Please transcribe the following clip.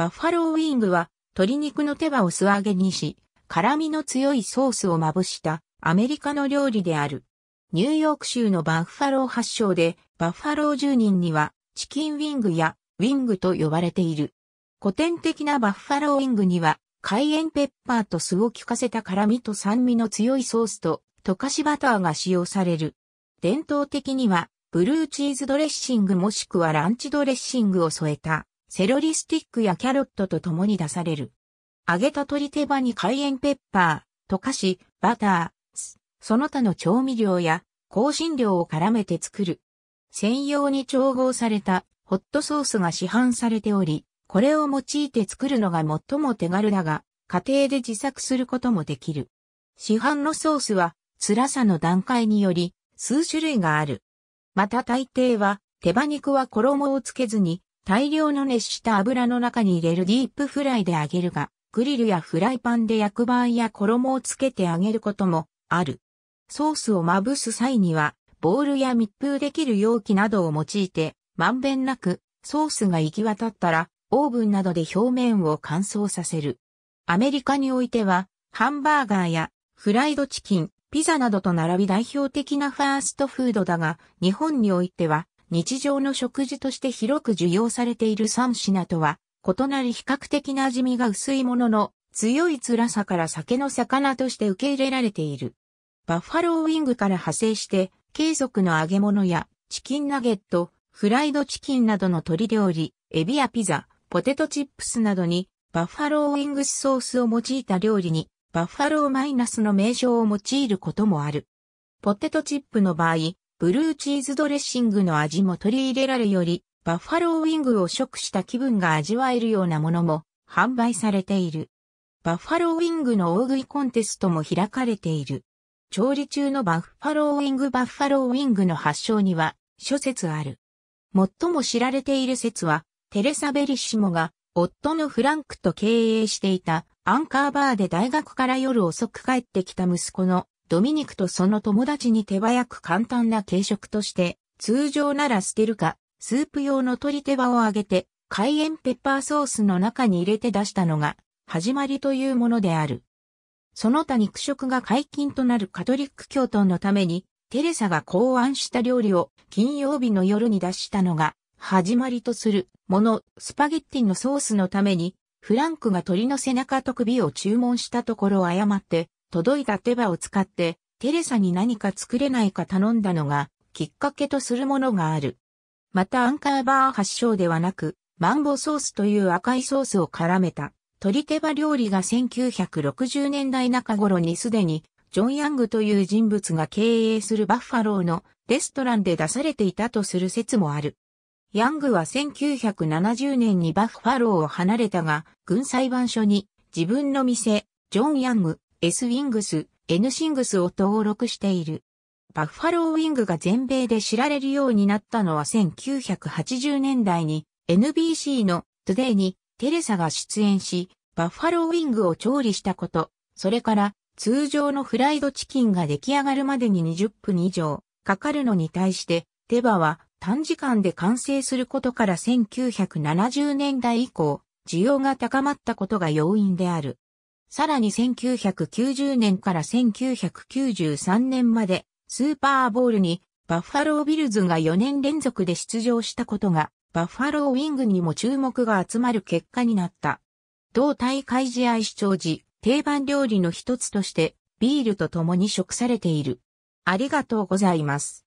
バッファローウィングは鶏肉の手羽を素揚げにし、辛味の強いソースをまぶしたアメリカの料理である。ニューヨーク州のバッファロー発祥で、バッファロー住人にはチキンウィングやウィングと呼ばれている。古典的なバッファローウィングには、カイエンペッパーと酢を効かせた辛味と酸味の強いソースと溶かしバターが使用される。伝統的には、ブルーチーズドレッシングもしくはランチドレッシングを添えたセロリスティックやキャロットと共に出される。揚げた鶏手羽に海塩ペッパー、溶かし、バター、その他の調味料や香辛料を絡めて作る。専用に調合されたホットソースが市販されており、これを用いて作るのが最も手軽だが、家庭で自作することもできる。市販のソースは辛さの段階により数種類がある。また大抵は手羽肉は衣をつけずに大量の熱した油の中に入れるディープフライで揚げるが、グリルやフライパンで焼く場合や衣をつけて揚げることもある。ソースをまぶす際には、ボウルや密封できる容器などを用いて、まんべんなくソースが行き渡ったら、オーブンなどで表面を乾燥させる。アメリカにおいては、ハンバーガーやフライドチキン、ピザなどと並び代表的なファーストフードだが、日本においては、日常の食事として広く需要されている3品とは、異なり比較的な味味が薄いものの、強い辛さから酒の魚として受け入れられている。バッファローウィングから派生して、継続の揚げ物や、チキンナゲット、フライドチキンなどの鶏料理、エビやピザ、ポテトチップスなどに、バッファローウィングスソースを用いた料理に、バッファローマイナスの名称を用いることもある。ポテトチップの場合、ブルーチーズドレッシングの味も取り入れられより、バッファローウィングを食した気分が味わえるようなものも販売されている。バッファローウィングの大食いコンテストも開かれている。調理中のバッファローウィングバッファローウィングの発祥には諸説ある。最も知られている説は、テレサ・ベリッシモが夫のフランクと経営していたアンカーバーで大学から夜遅く帰ってきた息子のドミニクとその友達に手早く簡単な軽食として、通常なら捨てるか、スープ用の鶏手羽を揚げて、海塩ペッパーソースの中に入れて出したのが、始まりというものである。その他肉食が解禁となるカトリック教徒のために、テレサが考案した料理を金曜日の夜に出したのが、始まりとするもの、スパゲッティのソースのために、フランクが鳥の背中と首を注文したところを誤って、届いた手羽を使って、テレサに何か作れないか頼んだのが、きっかけとするものがある。またアンカーバー発祥ではなく、マンボソースという赤いソースを絡めた、鶏手羽料理が1960年代中頃にすでに、ジョン・ヤングという人物が経営するバッファローのレストランで出されていたとする説もある。ヤングは1970年にバッファローを離れたが、軍裁判所に自分の店、ジョン・ヤング S ウィングス、N シングスを登録している。バッファローウィングが全米で知られるようになったのは1980年代に NBC のトゥデイにテレサが出演し、バッファローウィングを調理したこと、それから通常のフライドチキンが出来上がるまでに20分以上かかるのに対して、テバは短時間で完成することから1970年代以降、需要が高まったことが要因である。さらに1990年から1993年までスーパーボールにバッファロービルズが4年連続で出場したことがバッファローウィングにも注目が集まる結果になった。同大会試合視聴時、定番料理の一つとしてビールと共に食されている。ありがとうございます。